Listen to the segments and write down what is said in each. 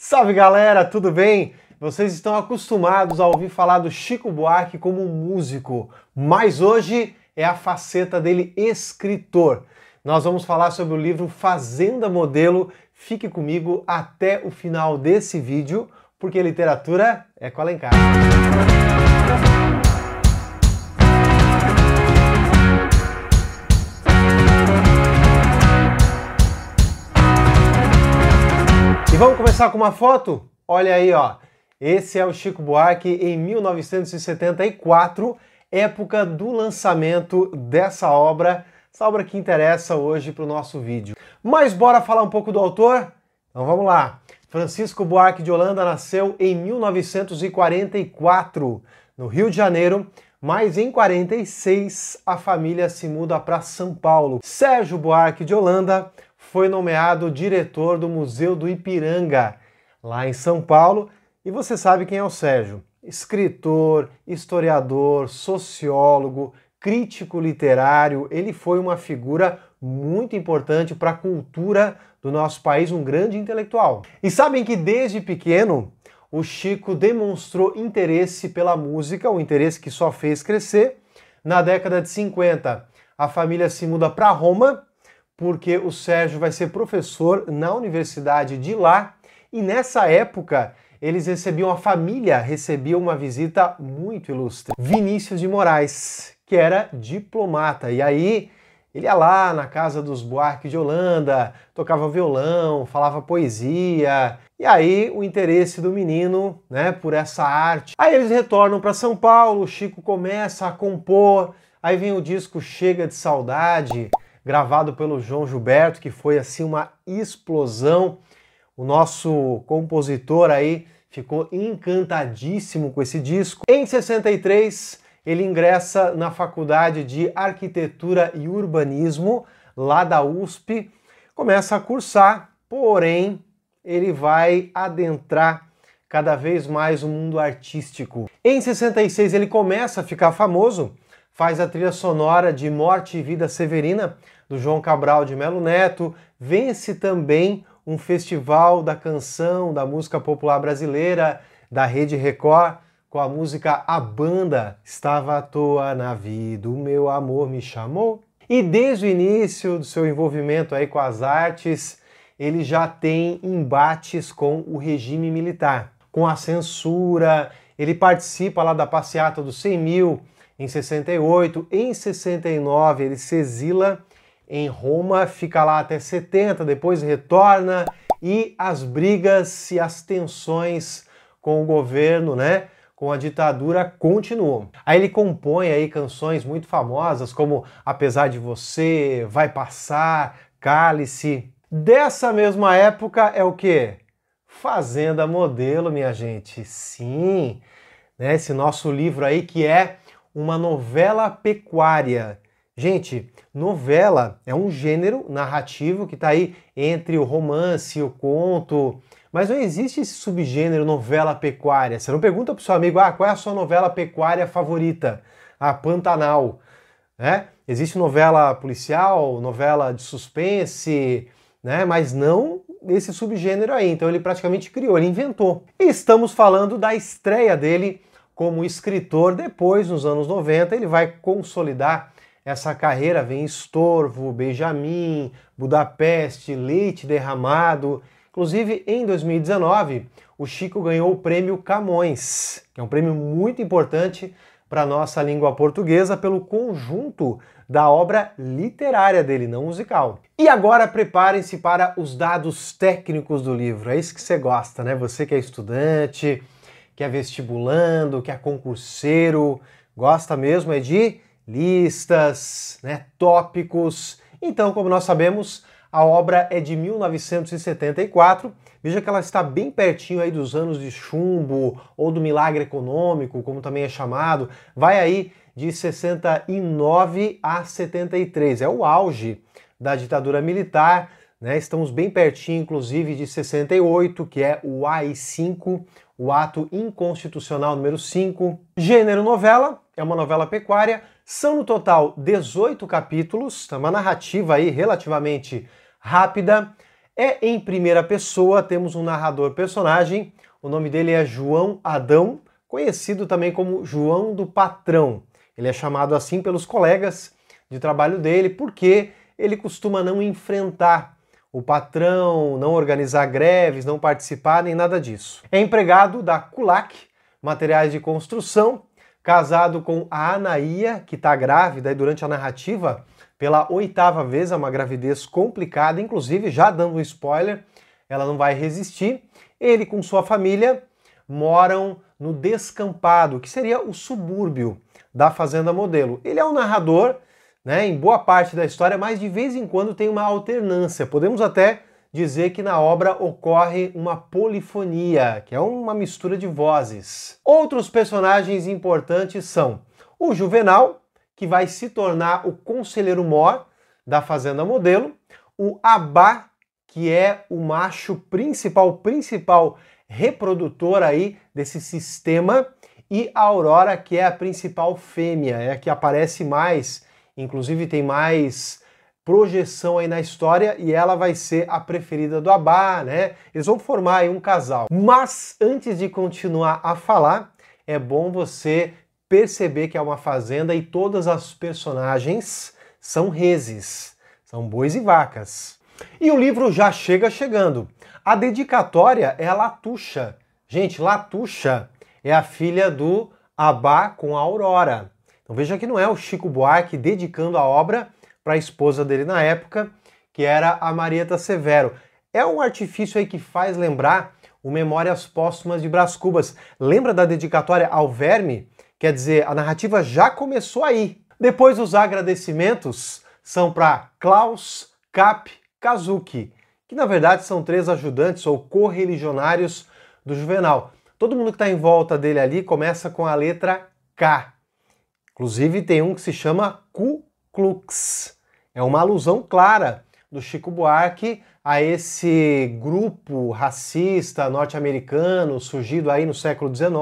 Salve galera, tudo bem? Vocês estão acostumados a ouvir falar do Chico Buarque como músico, mas hoje é a faceta dele escritor. Nós vamos falar sobre o livro Fazenda Modelo. Fique comigo até o final desse vídeo, porque literatura é com Alencar. Música começar com uma foto? Olha aí, ó. Esse é o Chico Buarque em 1974, época do lançamento dessa obra, essa obra que interessa hoje para o nosso vídeo. Mas bora falar um pouco do autor? Então vamos lá. Francisco Buarque de Holanda nasceu em 1944, no Rio de Janeiro, mas em 46 a família se muda para São Paulo. Sérgio Buarque de Holanda foi nomeado diretor do Museu do Ipiranga, lá em São Paulo, e você sabe quem é o Sérgio. Escritor, historiador, sociólogo, crítico literário, ele foi uma figura muito importante para a cultura do nosso país, um grande intelectual. E sabem que desde pequeno o Chico demonstrou interesse pela música, um interesse que só fez crescer. Na década de 50, a família se muda para Roma porque o Sérgio vai ser professor na universidade de lá e nessa época eles recebiam, a família recebia uma visita muito ilustre. Vinícius de Moraes, que era diplomata. E aí ele ia lá na casa dos Buarque de Holanda, tocava violão, falava poesia. E aí o interesse do menino, né, por essa arte. Aí eles retornam para São Paulo, o Chico começa a compor. Aí vem o disco Chega de Saudade gravado pelo João Gilberto, que foi assim uma explosão. O nosso compositor aí ficou encantadíssimo com esse disco. Em 63, ele ingressa na Faculdade de Arquitetura e Urbanismo, lá da USP, começa a cursar, porém, ele vai adentrar cada vez mais o mundo artístico. Em 66, ele começa a ficar famoso, faz a trilha sonora de Morte e Vida Severina, do João Cabral de Melo Neto, vence também um festival da canção, da música popular brasileira, da Rede Record, com a música A Banda Estava à Toa na Vida, o Meu Amor Me Chamou. E desde o início do seu envolvimento aí com as artes, ele já tem embates com o regime militar, com a censura. Ele participa lá da passeata dos 100 mil em 68. Em 69, ele se exila em Roma, fica lá até 70, depois retorna e as brigas e as tensões com o governo, né? com a ditadura continuam. Aí ele compõe aí canções muito famosas como Apesar de Você, Vai Passar, Cálice. Dessa mesma época é o que? Fazenda Modelo, minha gente. Sim, né? esse nosso livro aí que é uma novela pecuária Gente, novela é um gênero narrativo que está aí entre o romance, o conto, mas não existe esse subgênero novela pecuária. Você não pergunta para o seu amigo, ah, qual é a sua novela pecuária favorita? A ah, Pantanal. Né? Existe novela policial, novela de suspense, né? mas não esse subgênero aí. Então ele praticamente criou, ele inventou. E estamos falando da estreia dele como escritor. Depois, nos anos 90, ele vai consolidar essa carreira vem Estorvo, Benjamin, Budapeste, Leite Derramado. Inclusive, em 2019, o Chico ganhou o prêmio Camões, que é um prêmio muito importante para a nossa língua portuguesa pelo conjunto da obra literária dele, não musical. E agora preparem-se para os dados técnicos do livro. É isso que você gosta, né? Você que é estudante, que é vestibulando, que é concurseiro, gosta mesmo é de listas, né, tópicos. Então, como nós sabemos, a obra é de 1974. Veja que ela está bem pertinho aí dos anos de chumbo ou do milagre econômico, como também é chamado. Vai aí de 69 a 73. É o auge da ditadura militar. Né? Estamos bem pertinho, inclusive, de 68, que é o AI-5, o ato inconstitucional número 5. Gênero novela, é uma novela pecuária são no total 18 capítulos, é uma narrativa aí relativamente rápida. É em primeira pessoa, temos um narrador personagem, o nome dele é João Adão, conhecido também como João do Patrão. Ele é chamado assim pelos colegas de trabalho dele porque ele costuma não enfrentar o patrão, não organizar greves, não participar nem nada disso. É empregado da CULAC, Materiais de Construção, casado com a Anaia, que está grávida, e durante a narrativa, pela oitava vez, é uma gravidez complicada, inclusive, já dando um spoiler, ela não vai resistir. Ele com sua família moram no descampado, que seria o subúrbio da Fazenda Modelo. Ele é um narrador, né, em boa parte da história, mas de vez em quando tem uma alternância. Podemos até dizer que na obra ocorre uma polifonia, que é uma mistura de vozes. Outros personagens importantes são o Juvenal, que vai se tornar o conselheiro mor da Fazenda Modelo, o Abá, que é o macho principal, principal reprodutor aí desse sistema, e a Aurora, que é a principal fêmea, é a que aparece mais, inclusive tem mais projeção aí na história e ela vai ser a preferida do Abá, né? Eles vão formar aí um casal. Mas antes de continuar a falar, é bom você perceber que é uma fazenda e todas as personagens são reses, são bois e vacas. E o livro já chega chegando. A dedicatória é a Latuxa. Gente, Latuxa é a filha do Abá com a Aurora. Então veja que não é o Chico Buarque dedicando a obra para a esposa dele na época, que era a Marieta Severo. É um artifício aí que faz lembrar o Memórias Póstumas de Brás Cubas. Lembra da dedicatória ao verme? Quer dizer, a narrativa já começou aí. Depois os agradecimentos são para Klaus, Cap, Kazuki, que na verdade são três ajudantes ou correligionários do Juvenal. Todo mundo que está em volta dele ali começa com a letra K. Inclusive tem um que se chama Ku Klux. É uma alusão clara do Chico Buarque a esse grupo racista norte-americano surgido aí no século XIX.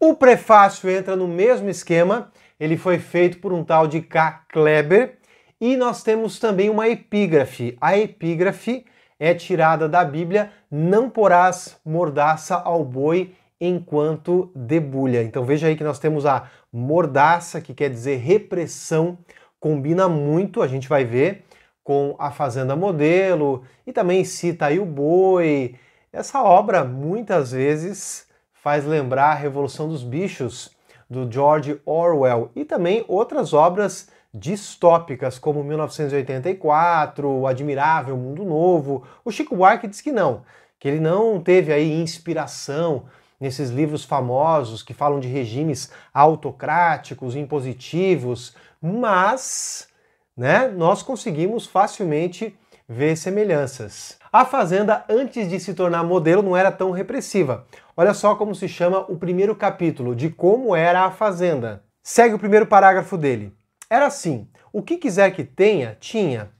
O prefácio entra no mesmo esquema, ele foi feito por um tal de K. Kleber, e nós temos também uma epígrafe. A epígrafe é tirada da Bíblia, não porás mordaça ao boi enquanto debulha. Então veja aí que nós temos a mordaça, que quer dizer repressão, combina muito, a gente vai ver, com A Fazenda Modelo e também cita aí o boi. Essa obra muitas vezes faz lembrar A Revolução dos Bichos, do George Orwell, e também outras obras distópicas, como 1984, O Admirável Mundo Novo. O Chico Buarque diz que não, que ele não teve aí inspiração nesses livros famosos que falam de regimes autocráticos, impositivos, mas né, nós conseguimos facilmente ver semelhanças. A Fazenda, antes de se tornar modelo, não era tão repressiva. Olha só como se chama o primeiro capítulo de como era a Fazenda. Segue o primeiro parágrafo dele. Era assim: o que quiser que tenha, tinha.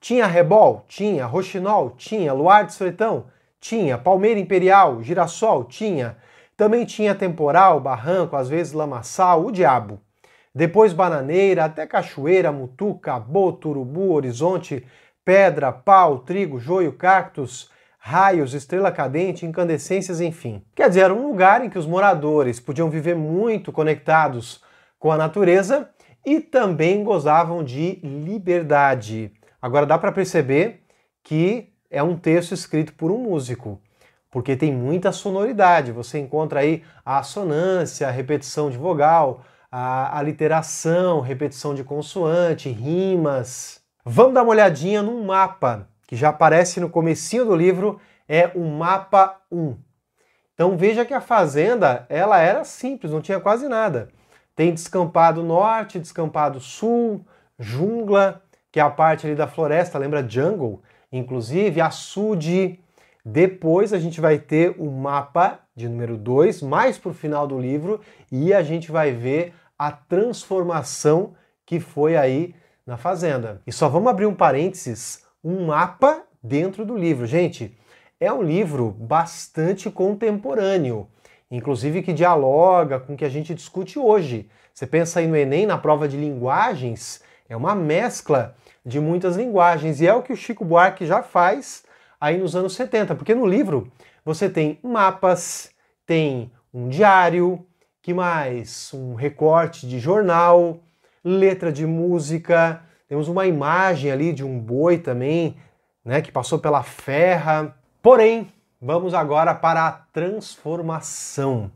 Tinha Rebol? Tinha. Roxinol? Tinha. Luar de Soletão? Tinha. Palmeira Imperial, Girassol? Tinha. Também tinha temporal, barranco, às vezes lamaçal, o diabo. Depois bananeira, até cachoeira, mutuca, boto, urubu, horizonte, pedra, pau, trigo, joio, cactos, raios, estrela cadente, incandescências, enfim. Quer dizer, era um lugar em que os moradores podiam viver muito conectados com a natureza e também gozavam de liberdade. Agora dá para perceber que é um texto escrito por um músico, porque tem muita sonoridade. Você encontra aí a assonância, a repetição de vogal, a aliteração, repetição de consoante, rimas. Vamos dar uma olhadinha num mapa que já aparece no comecinho do livro, é o mapa 1. Então veja que a fazenda, ela era simples, não tinha quase nada. Tem descampado norte, descampado sul, jungla, que é a parte ali da floresta, lembra jungle, inclusive, açude. Depois a gente vai ter o mapa de número 2, mais para o final do livro, e a gente vai ver a transformação que foi aí na fazenda. E só vamos abrir um parênteses, um mapa dentro do livro. Gente, é um livro bastante contemporâneo, inclusive que dialoga com o que a gente discute hoje. Você pensa aí no Enem, na prova de linguagens, é uma mescla de muitas linguagens. E é o que o Chico Buarque já faz aí nos anos 70, porque no livro você tem mapas, tem um diário, que mais? Um recorte de jornal, letra de música, temos uma imagem ali de um boi também, né, que passou pela ferra. Porém, vamos agora para a transformação.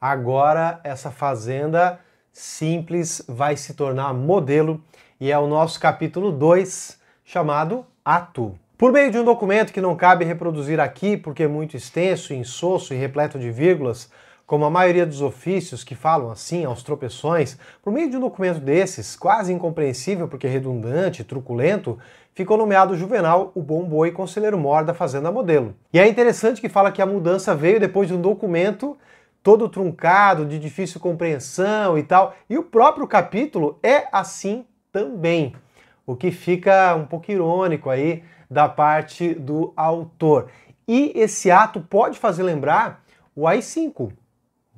Agora essa fazenda simples vai se tornar modelo e é o nosso capítulo 2, chamado Ato. Por meio de um documento que não cabe reproduzir aqui porque é muito extenso, insosso e repleto de vírgulas, como a maioria dos ofícios que falam assim aos tropeções, por meio de um documento desses, quase incompreensível porque redundante, truculento, ficou nomeado Juvenal, o bom boi conselheiro mor da Fazenda Modelo. E é interessante que fala que a mudança veio depois de um documento todo truncado, de difícil compreensão e tal, e o próprio capítulo é assim também, o que fica um pouco irônico aí da parte do autor. E esse ato pode fazer lembrar o AI-5,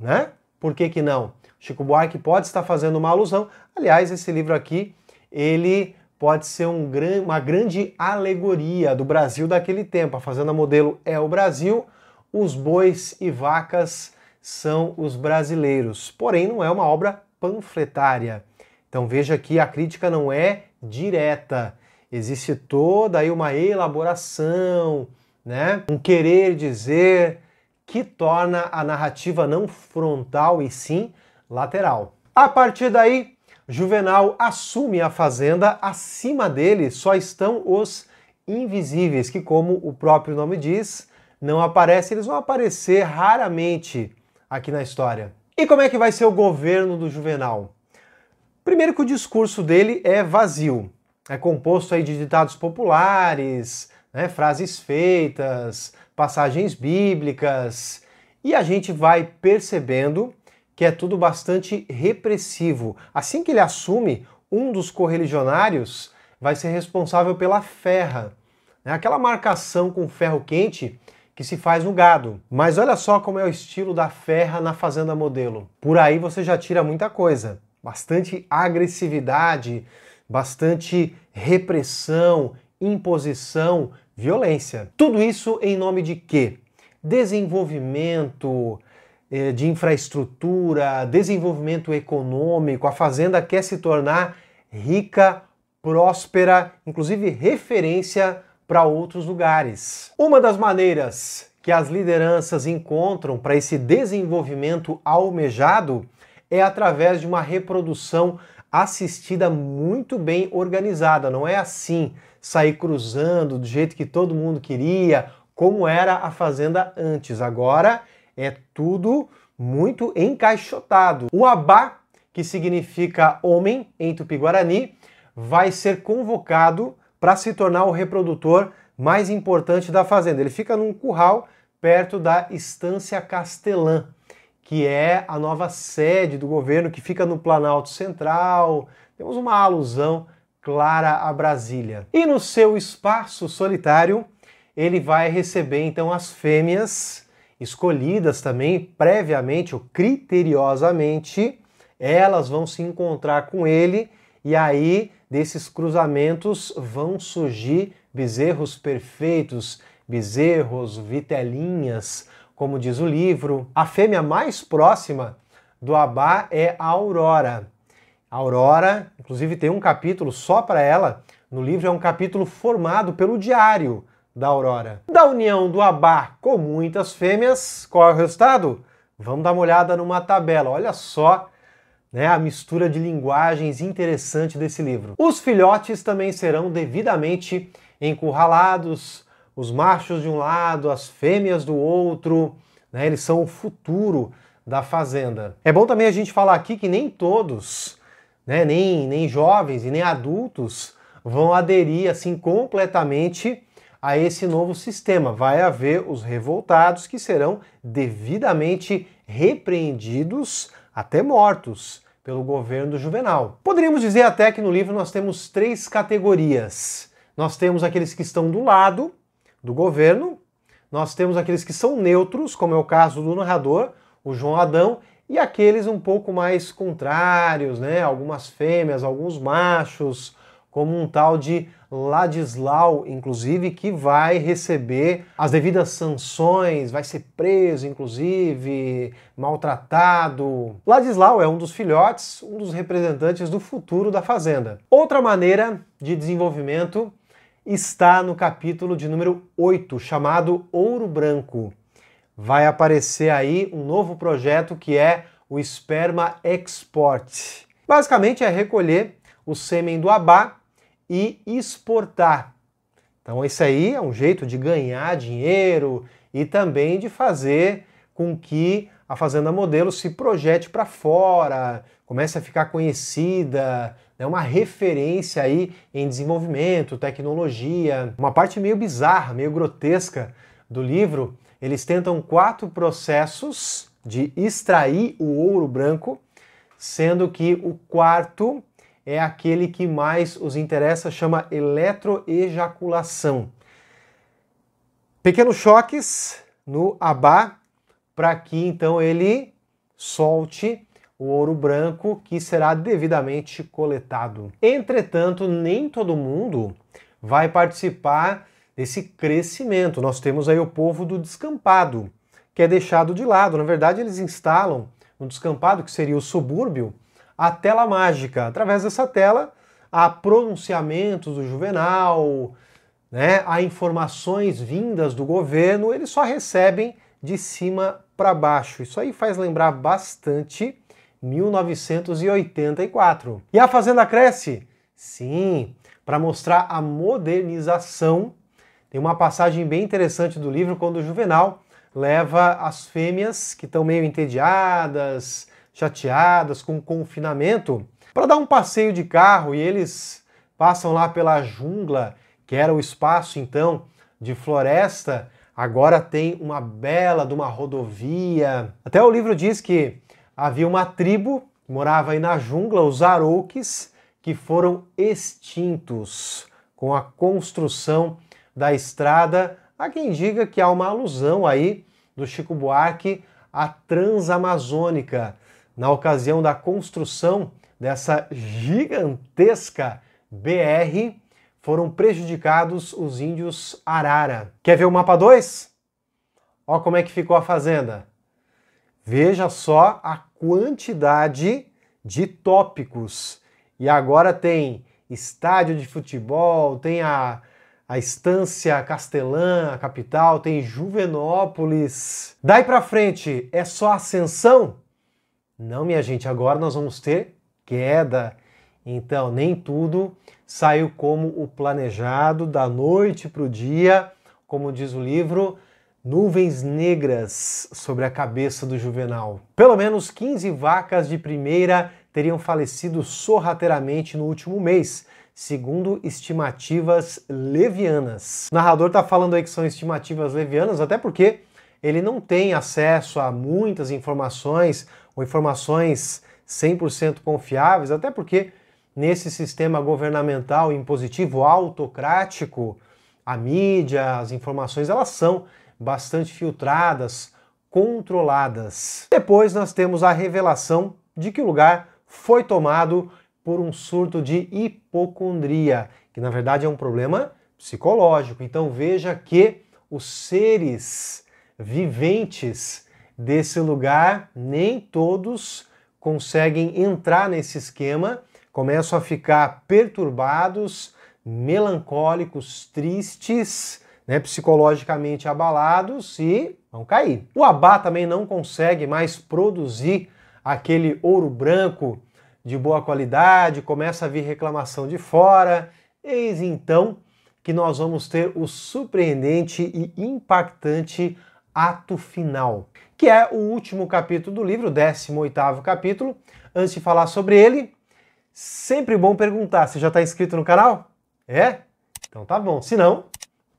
né? Por que, que não? Chico Buarque pode estar fazendo uma alusão. Aliás, esse livro aqui, ele pode ser um gran, uma grande alegoria do Brasil daquele tempo. A fazenda modelo é o Brasil, os bois e vacas são os brasileiros. Porém, não é uma obra panfletária. Então veja que a crítica não é direta. Existe toda aí uma elaboração, né? um querer dizer que torna a narrativa não frontal e sim lateral. A partir daí, Juvenal assume a fazenda, acima dele só estão os invisíveis, que, como o próprio nome diz, não aparecem, eles vão aparecer raramente aqui na história. E como é que vai ser o governo do Juvenal? Primeiro que o discurso dele é vazio, é composto aí de ditados populares, né, frases feitas, passagens bíblicas, e a gente vai percebendo que é tudo bastante repressivo. Assim que ele assume, um dos correligionários vai ser responsável pela ferra, né, aquela marcação com ferro quente que se faz no gado. Mas olha só como é o estilo da ferra na fazenda modelo. Por aí você já tira muita coisa bastante agressividade, bastante repressão, imposição, violência. Tudo isso em nome de quê? Desenvolvimento eh, de infraestrutura, desenvolvimento econômico. A fazenda quer se tornar rica, próspera, inclusive referência para outros lugares. Uma das maneiras que as lideranças encontram para esse desenvolvimento almejado é através de uma reprodução assistida muito bem organizada. Não é assim sair cruzando do jeito que todo mundo queria, como era a fazenda antes. Agora é tudo muito encaixotado. O Abá, que significa homem em tupi-guarani, vai ser convocado para se tornar o reprodutor mais importante da fazenda. Ele fica num curral perto da Estância Castelã que é a nova sede do governo que fica no Planalto Central. Temos uma alusão clara a Brasília. E no seu espaço solitário, ele vai receber então as fêmeas escolhidas também previamente ou criteriosamente. Elas vão se encontrar com ele e aí desses cruzamentos vão surgir bezerros perfeitos, bezerros, vitelinhas, como diz o livro. A fêmea mais próxima do Abá é a Aurora. A Aurora, inclusive, tem um capítulo só para ela no livro, é um capítulo formado pelo diário da Aurora. Da união do Abá com muitas fêmeas, qual é o resultado? Vamos dar uma olhada numa tabela. Olha só né, a mistura de linguagens interessante desse livro. Os filhotes também serão devidamente encurralados, os machos de um lado, as fêmeas do outro, né? eles são o futuro da fazenda. É bom também a gente falar aqui que nem todos, né? nem, nem jovens e nem adultos vão aderir assim completamente a esse novo sistema. Vai haver os revoltados que serão devidamente repreendidos até mortos pelo governo juvenal. Poderíamos dizer até que no livro nós temos três categorias. Nós temos aqueles que estão do lado, do governo. Nós temos aqueles que são neutros, como é o caso do narrador, o João Adão, e aqueles um pouco mais contrários, né? Algumas fêmeas, alguns machos, como um tal de Ladislau, inclusive, que vai receber as devidas sanções, vai ser preso, inclusive, maltratado. Ladislau é um dos filhotes, um dos representantes do futuro da Fazenda. Outra maneira de desenvolvimento está no capítulo de número 8, chamado Ouro Branco. Vai aparecer aí um novo projeto que é o Esperma Export. Basicamente é recolher o sêmen do abá e exportar. Então, isso aí é um jeito de ganhar dinheiro e também de fazer com que a Fazenda Modelo se projete para fora, comece a ficar conhecida, né, uma referência aí em desenvolvimento, tecnologia. Uma parte meio bizarra, meio grotesca do livro, eles tentam quatro processos de extrair o ouro branco, sendo que o quarto é aquele que mais os interessa, chama eletroejaculação. Pequenos choques no ABA para que então ele solte o ouro branco que será devidamente coletado. Entretanto, nem todo mundo vai participar desse crescimento. Nós temos aí o povo do descampado, que é deixado de lado. Na verdade, eles instalam no descampado, que seria o subúrbio, a tela mágica. Através dessa tela, há pronunciamentos do Juvenal, né, há informações vindas do governo, eles só recebem de cima para baixo. Isso aí faz lembrar bastante 1984. E a Fazenda cresce? Sim, para mostrar a modernização. Tem uma passagem bem interessante do livro quando o Juvenal leva as fêmeas que estão meio entediadas, chateadas com o confinamento, para dar um passeio de carro e eles passam lá pela jungla, que era o espaço então de floresta, agora tem uma bela de uma rodovia. Até o livro diz que havia uma tribo que morava aí na jungla, os Aroques, que foram extintos com a construção da estrada. Há quem diga que há uma alusão aí do Chico Buarque à Transamazônica, na ocasião da construção dessa gigantesca BR foram prejudicados os índios Arara. Quer ver o mapa 2? Olha como é que ficou a fazenda. Veja só a quantidade de tópicos. E agora tem estádio de futebol, tem a, a Estância Castelã, a capital, tem Juvenópolis. Daí para frente é só ascensão? Não, minha gente, agora nós vamos ter queda então, nem tudo saiu como o planejado, da noite para o dia, como diz o livro, nuvens negras sobre a cabeça do Juvenal. Pelo menos 15 vacas de primeira teriam falecido sorrateiramente no último mês, segundo estimativas levianas. O narrador está falando aí que são estimativas levianas, até porque ele não tem acesso a muitas informações ou informações 100% confiáveis, até porque nesse sistema governamental impositivo autocrático, a mídia, as informações, elas são bastante filtradas, controladas. Depois nós temos a revelação de que o lugar foi tomado por um surto de hipocondria, que na verdade é um problema psicológico. Então veja que os seres viventes desse lugar, nem todos conseguem entrar nesse esquema começam a ficar perturbados, melancólicos, tristes, né, psicologicamente abalados e vão cair. O abá também não consegue mais produzir aquele ouro branco de boa qualidade, começa a vir reclamação de fora. Eis então que nós vamos ter o surpreendente e impactante ato final, que é o último capítulo do livro, o 18º capítulo. Antes de falar sobre ele, Sempre bom perguntar se já está inscrito no canal? É? Então tá bom. Se não,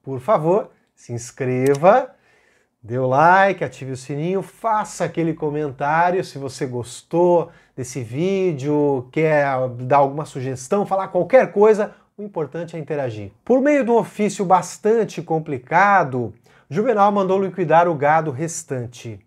por favor, se inscreva, dê o like, ative o sininho, faça aquele comentário se você gostou desse vídeo, quer dar alguma sugestão, falar qualquer coisa, o importante é interagir. Por meio de um ofício bastante complicado, Juvenal mandou liquidar o gado restante.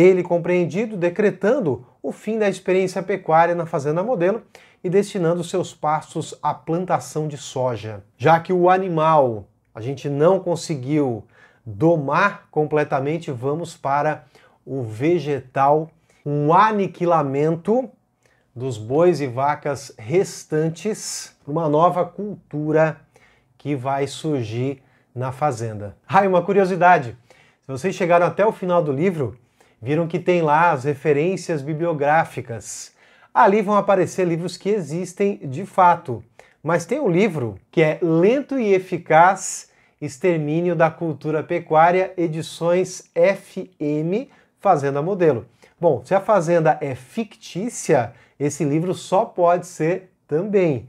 Ele compreendido decretando o fim da experiência pecuária na fazenda modelo e destinando seus pastos à plantação de soja. Já que o animal a gente não conseguiu domar completamente, vamos para o vegetal, um aniquilamento dos bois e vacas restantes, uma nova cultura que vai surgir na fazenda. Ah, e uma curiosidade: se vocês chegaram até o final do livro, viram que tem lá as referências bibliográficas. Ali vão aparecer livros que existem de fato. Mas tem um livro que é Lento e Eficaz Extermínio da Cultura Pecuária, edições FM, Fazenda Modelo. Bom, se a fazenda é fictícia, esse livro só pode ser também.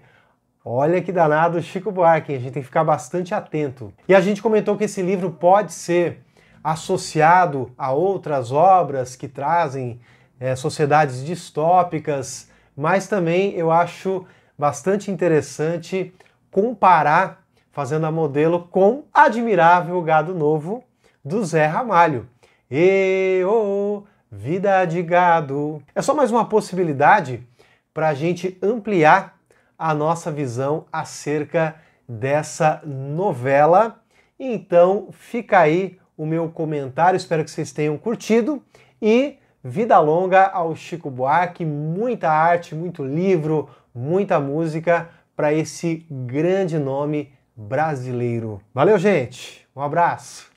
Olha que danado Chico Buarque, a gente tem que ficar bastante atento. E a gente comentou que esse livro pode ser associado a outras obras que trazem é, sociedades distópicas, mas também eu acho bastante interessante comparar Fazendo a Modelo com Admirável Gado Novo do Zé Ramalho. E oh, vida de gado. É só mais uma possibilidade para a gente ampliar a nossa visão acerca dessa novela. Então fica aí o meu comentário. Espero que vocês tenham curtido e vida longa ao Chico Buarque, muita arte, muito livro, muita música para esse grande nome brasileiro. Valeu, gente. Um abraço.